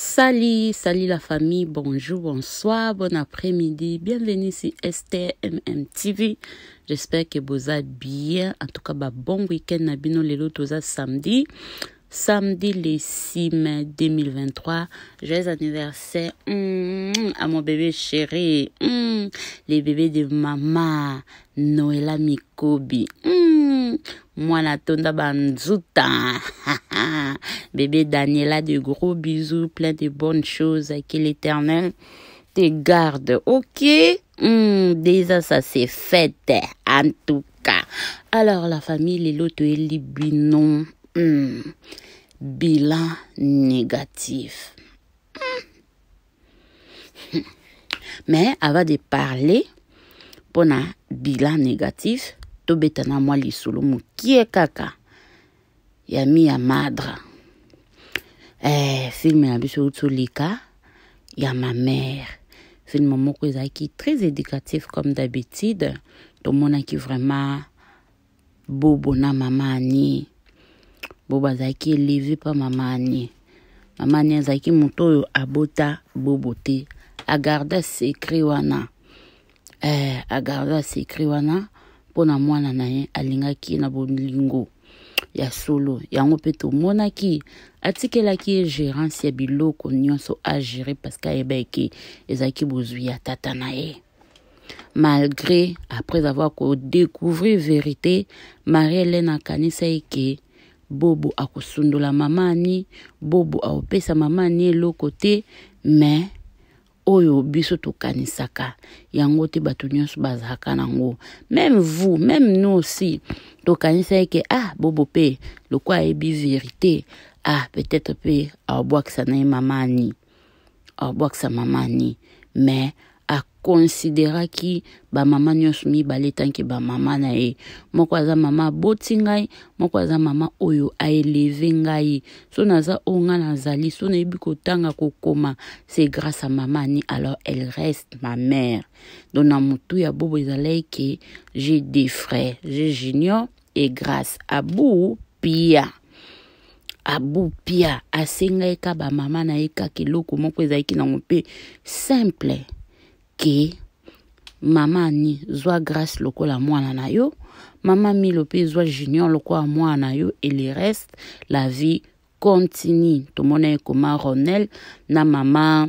Salut, salut la famille, bonjour, bonsoir, bon après-midi, bienvenue sur Esther TV. J'espère que vous allez bien. En tout cas, bah, bon week-end Nabino Bino Lelo Toza samedi. Samedi le 6 mai 2023. Joyeux anniversaire mm, à mon bébé chéri, mm, les bébés de maman Noëlla Mikobi. Mm la Tonda Banzuta. Bébé Daniela, de gros bisous, plein de bonnes choses. Que l'éternel te garde. Ok? Hmm, déjà, ça c'est fait. En tout cas. Alors, la famille lotos et Libinon. Hmm, bilan négatif. Hmm. Mais avant de parler, pour un ah, bilan négatif, tobeta na mwa lisolo mokie kaka ya mi ya madra eh, filme na biso euti oleka ya mamere filme moko ezalaki très éducatif comme d'habitude tomonaki vraiment bobo na mama ani bobo azalaki élevé mpa mama ani mama ani azalaki moto oyo abota bobo te agarda sekre wana eh, agarda sekre wana mpo na mwana na ye alingaki na bolingo ya solo yango mpe tomonaki atikelaki ye gérance ya biloko nyonso agere parceke ayeba eke ezalaki bozwi ya tata na ye malgré après avoir kodécouvrir vérité marie hélène akanisa eke bobo akosundola mama ani bobo aopesa mama ani eloko côté mais oyo biso tokanisaka yango te bato nyonso bazalaka nango meme vous meme nous aussi tokanisa eke ah bobo mpe lokwa ayebi verité ah peut-être mpe aobwakisa na ye mamani aobwakisa mamani mais akonsideraki bamama nyonso mibale ntanke bamama na ye moko aza mama aboti ngai moko aza mama oyo aeleve ngai so naza oyo ngai nazali so nayebi kotanga kokoma c'est grâce à mama ani alors elle reste ma mère donc na motu ya bobo ezalaki ke j'ai des frères j'ai junior et grâce abou pia abu pia asengai ka bamama na ye kaka eloko moko ezalaki nango mpe simple ke mama ni zwa grâce lokola mwana na yo mama milo mpe zwa junior lokola mwana na yo et le reste la vie continue tomona ekoma ronel na mama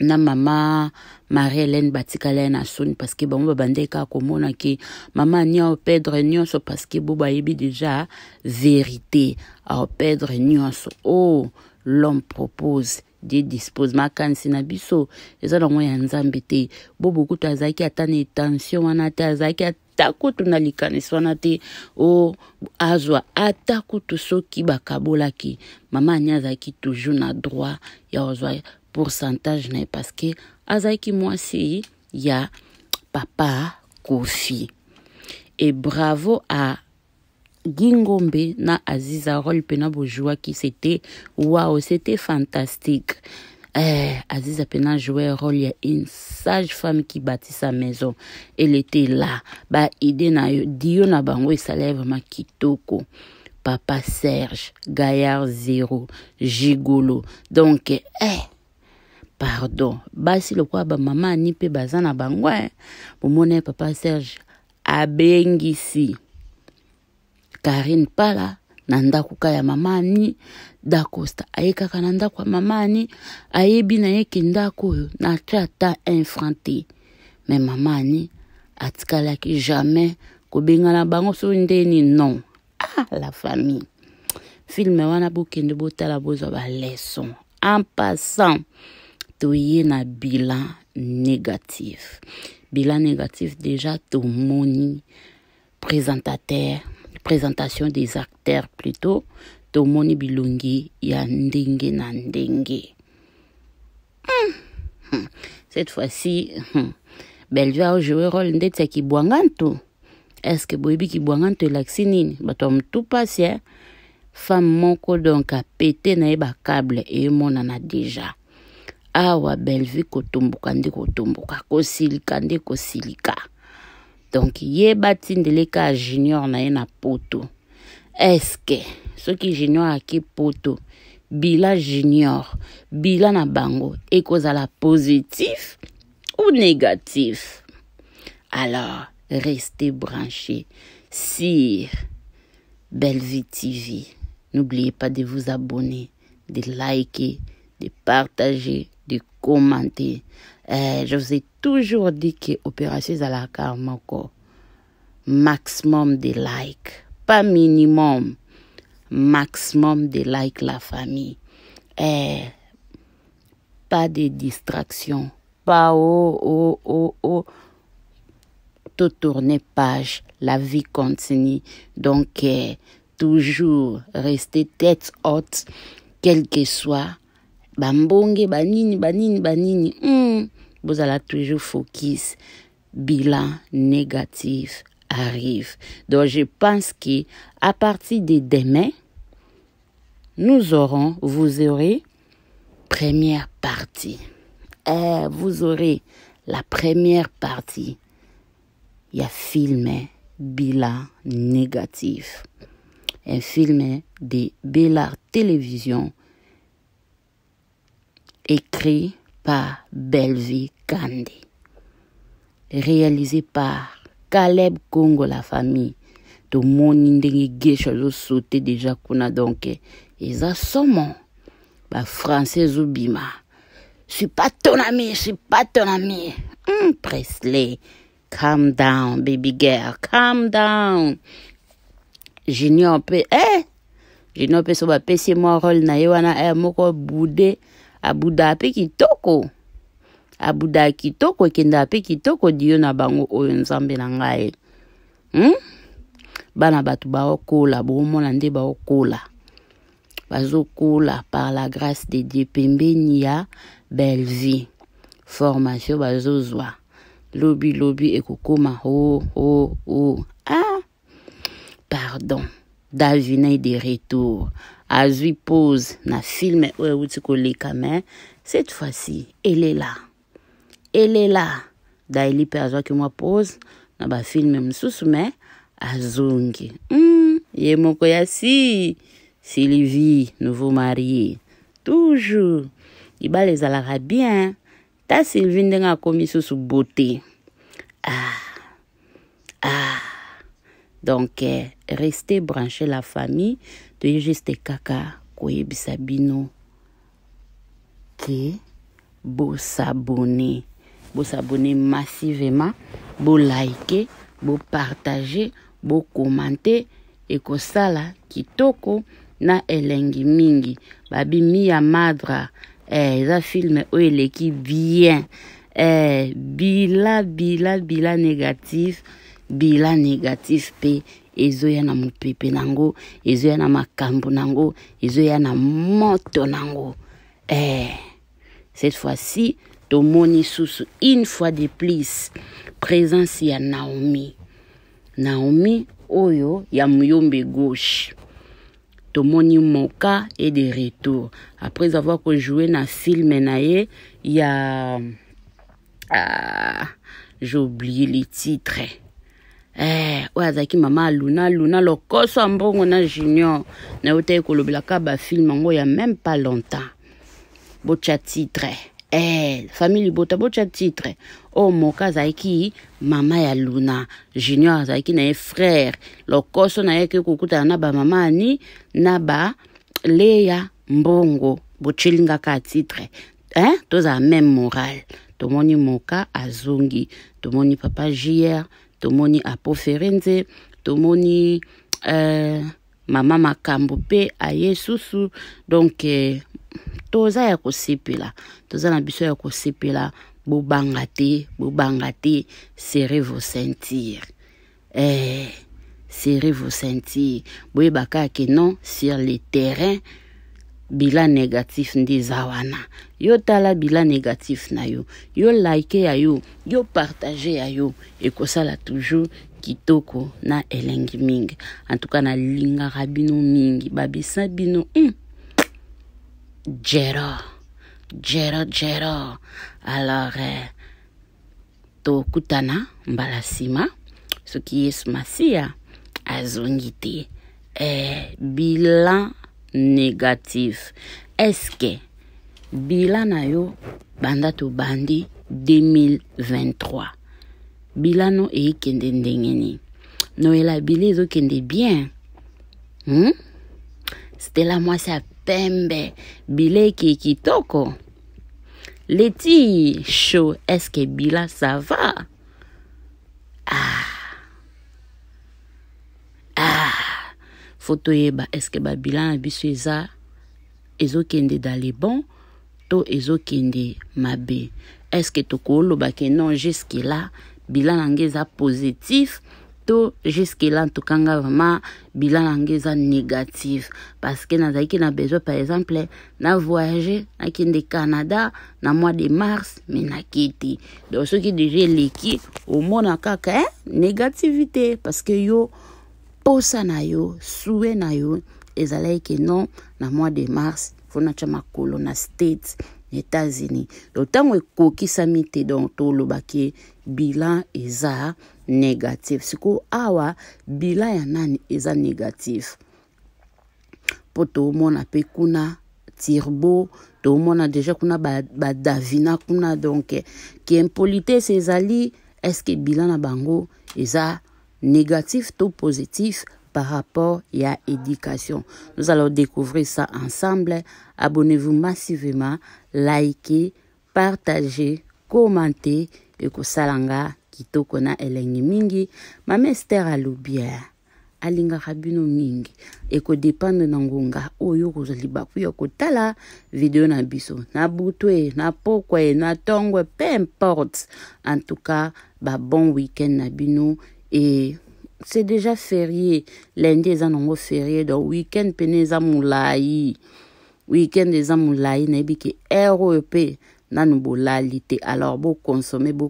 na mama marie hélène batikala ye na soni parceke bango babandeli kaka komona ke mama ani aopedre nyonso parceke bo bayebi deja vérité aopedre nyonso o oh, l'homme propose de dispose makanisi na biso eza nango ya nzambe te bobo kutu azalaki ata na etension wana te azalaki ata kutu na likanisi wana te o azwa ata kutu soki bakabolaki mama ani azalaki toujours na droit ya kozwa pourcentage na ye parceke azalaki mwasi ya papa kofi e bravo à Gingombe na Aziza Roll pena qui c'était waouh c'était fantastique eh, Aziza pena jouait un rôle a une sage femme qui bâtit sa maison elle était là ba idée na yo dio na bango esalai vraiment kitoko papa Serge Gaillard Zéro Gigolo donc eh pardon le lokola maman, ni pe baza na bango eh. pour papa Serge ici karine pala na ndako ka ya mama ani dacosta aye kaka na ndako ya mama ani ayebi nayeke ndako oyo na tre ata un franc te me mama ani atikalaki jamais kobengana bango so ndeni non ah, la famille filme wana bokende botala bozwa baleson en passant toye na bilan négatif bilan négatif déjà tomoni présentateur présentation des acteurs plutôt tomoni Bilungi, ya ndenge hmm, hmm. cette fois-ci que aojoue role ndeti que est-ce que que qui ntu elakisi nini bato ya tout passé, femme moko donk pété na et deja awa belvie rôle, nde kosilika silika donc ye de l'écart junior na est-ce na poto qui soki junior qui poto bila junior bila na bango la positif ou négatif alors restez branchés sur Vie TV. N'oubliez pas de vous abonner, de liker, de partager, de commenter. Euh, je vous toujours dit que à la carte. maximum de likes, pas minimum, maximum de likes la famille. Eh, pas de distractions. pas oh oh oh oh tout tourner page, la vie continue. Donc eh, toujours rester tête haute, quel que soit bambonge banini banini banini. Mm vous allez toujours focus bilan négatif arrive. Donc je pense que à partir de demain, nous aurons, vous aurez première partie. Eh, vous aurez la première partie. Il y a filmé bilan négatif. Un filmé de Billa Télévision écrit par Belvi Kandé Réalisé par Caleb Congo, la famille. Tout le monde a sauté déjà qu'on a donc. Et ça, somme Bah, français bima. Je suis pas ton ami, je suis pas ton ami. Hum, Presley. Calm down, baby girl. Calm down. un peu. eh? peu, sur va bapécer moi rôle na yewana, eh, moko boudé. abuda mpe kitoko abuda ya kitoko ekendaka mpe kitoko diyo na bango oyo nzambe na ngai hmm? bana bato baokola boomona nde baokola bazokola par la grâce de dieu pembeni ya belle vie formation bazozwa lobi lobi ekokóma o oh, o oh, o oh. ah pardon da vinai de retour. Azui pose na film kame. Cette fois-ci, elle est là. Elle est là. Da perso que moi pose na ba film msusu mais, azungi. Mm, ye moko ya si. Sylvie, nouveau marié. Toujours. Iba les alara bien. Ta Sylvie ndenga sous beauté. Ah. Ah. Donc, eh, restez branché la famille de juste kaka koyebisa sabino ke Bo bosabone massivement Bo Bo bolike bopartage bokomante ekosala kitoko na elengi mingi babi ya madra eh, za filme oyo eleki bien eh, bila bila bila négatif bila négatif pe na makambo na moto eh, cette fois-ci tomoni susu une fois de plus présence ya naomi naomi oyo ya moyombe gauche tomoni moka et de retour après avoir joué na film, na ya ah, j'ai oublié les titres eh oyo azalaki mama aluna aluna lokoso ya mbongo na junior nayotai kolobelaka bafilme yango ya même pas longtemps botya titre eh famille libota botya titre oyo moka azalaki mama ya luna junior azalaki na ye frère lokoso na ye ke kokutana na bamama ani na baleya mbongo botyelingaka ya titre eh tozala même morale tomoni moka azongi tomoni papa jr tomoni apofere nze tomoni uh, mama makambo mpe aye susu donk eh, toza ya kosepela toza na biso ya kosepela bobanga te bobanga te serre vos ceinture eh, serre vos ceinture boyebaka ke non sur le terrain bilan negatif nde eza wana yo tala bilan negatif na yo yo like ya yo yo partage ya yo ekosala toujours kitoko na elengi mingi antuka nalingaka bino mingi babisa bino mm. jero jero jero alors eh, tokutana mbala nsima soki yesu masiya azongi te eh, bilan négatif eske bila na yo banda tobandi 2023 bilano eyekende ndenge nini noyela bile ezokende bien hmm? stela mwasi ya pembe bile eke kitoko leti show eske bila sava ah. fo toyeba eske babilan na biso eza ezokende dans le bon to ezokende mabe eske tokooloba ke non jusque là bilan na ngai eza positif to jusque là ntoka nga vraiment bilan na ngai eza négatif parce que nazalaki na besoin par exemple na voyage nakende canada na mois de mars me nakiti donc soki deja eleki omona kaka eh, négativité parce que yo posa na yo sue na yo ezalaki non na mois de mars mpona tya makolo na state na états-unis donc ntango ekokisami te donc tolobaki bilan eza négatif sikoyo awa bilan ya nani eza négatif mpo tomona mpe kuna tirbo tomona deja kuna badavina ba kuna donc ke impolitese ezali estce bilan na bango eza négatif ou positif par rapport à l'éducation. Nous allons découvrir ça ensemble. Abonnez-vous massivement, likez, partagez, commentez et que salanga kitoko na elengi mingi mamester alubière Alinga rabino mingi ekodependre na ngonga oyo oh, okozali baku yoko tala video na biso na butwe na pokwe na tongwe. Peu importe en tout cas week bah, weekend na et c'est déjà férié lundi eza ont férié donc weekend pene eza molai weekend eza na nayebi ke aire oyo mpe nanu bolali te alors vidéo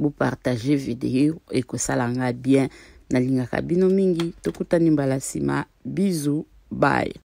et que video ekosalanga bien linga kabino mingi Tokuta nimbala sima bisou bye